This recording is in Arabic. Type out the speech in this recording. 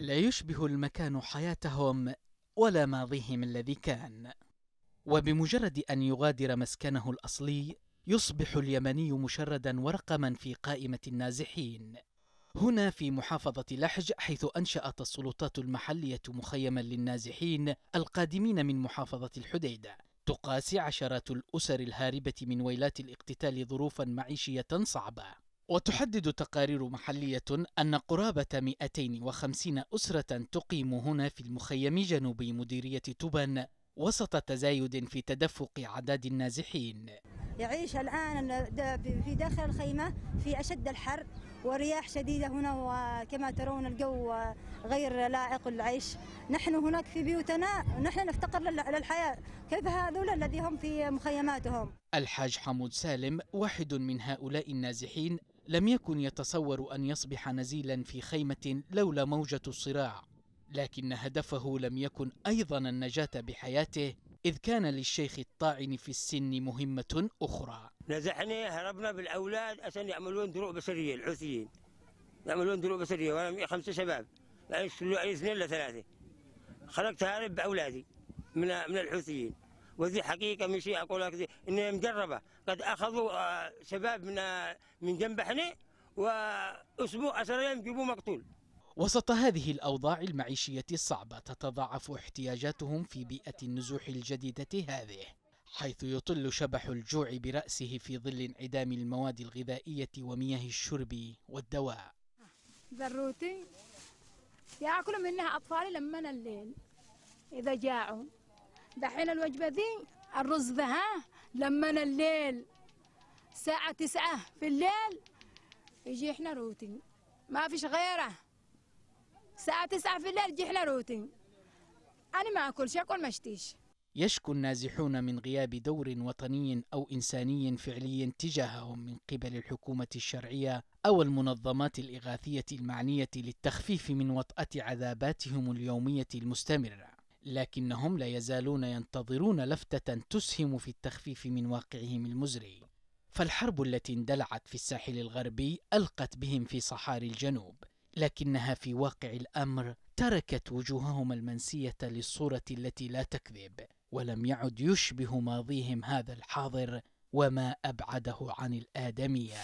لا يشبه المكان حياتهم ولا ماضيهم الذي كان وبمجرد ان يغادر مسكنه الاصلي يصبح اليمني مشردا ورقما في قائمه النازحين هنا في محافظة لحج حيث أنشأت السلطات المحلية مخيما للنازحين القادمين من محافظة الحديدة تقاسي عشرات الأسر الهاربة من ويلات الاقتتال ظروفا معيشية صعبة وتحدد تقارير محلية أن قرابة 250 أسرة تقيم هنا في المخيم جنوبي مديرية تبان وسط تزايد في تدفق أعداد النازحين يعيش الآن في داخل الخيمة في أشد الحر ورياح شديدة هنا وكما ترون الجو غير لائق للعيش نحن هناك في بيوتنا نحن نفتقر للحياة كيف هذول الذين هم في مخيماتهم الحاج حمود سالم واحد من هؤلاء النازحين لم يكن يتصور أن يصبح نزيلا في خيمة لولا موجة الصراع لكن هدفه لم يكن أيضا النجاة بحياته إذ كان للشيخ الطاعن في السن مهمة أخرى نزحنا هربنا بالأولاد عشان يعملون دروع بشرية الحوثيين يعملون دروع بشرية وأنا خمسة شباب يعني اثنين لثلاثه ثلاثة خرجت هارب بأولادي من من الحوثيين وذي حقيقه شيء اقول لك انها مجربه قد اخذوا آه، شباب من آه، من جنب حني واسبوع 10 ايام جيبوه مقتول وسط هذه الأوضاع المعيشية الصعبة تتضاعف احتياجاتهم في بيئة النزوح الجديدة هذه حيث يطل شبح الجوع برأسه في ظل انعدام المواد الغذائية ومياه الشرب والدواء ذروتي ياكلوا منها أطفالي لما الليل إذا جاعوا دحين الوجبة ذي الرز ذا لما الليل الساعة تسعة في الليل يجي احنا روتين ما فيش غيره الساعة تسعة في الليل يجي احنا روتين أنا ما أكلش أكل مشتيش يشكو النازحون من غياب دور وطني أو إنساني فعلي تجاههم من قبل الحكومة الشرعية أو المنظمات الإغاثية المعنية للتخفيف من وطأة عذاباتهم اليومية المستمرة لكنهم لا يزالون ينتظرون لفتة تسهم في التخفيف من واقعهم المزري فالحرب التي اندلعت في الساحل الغربي ألقت بهم في صحاري الجنوب لكنها في واقع الأمر تركت وجوههم المنسية للصورة التي لا تكذب ولم يعد يشبه ماضيهم هذا الحاضر وما أبعده عن الآدمية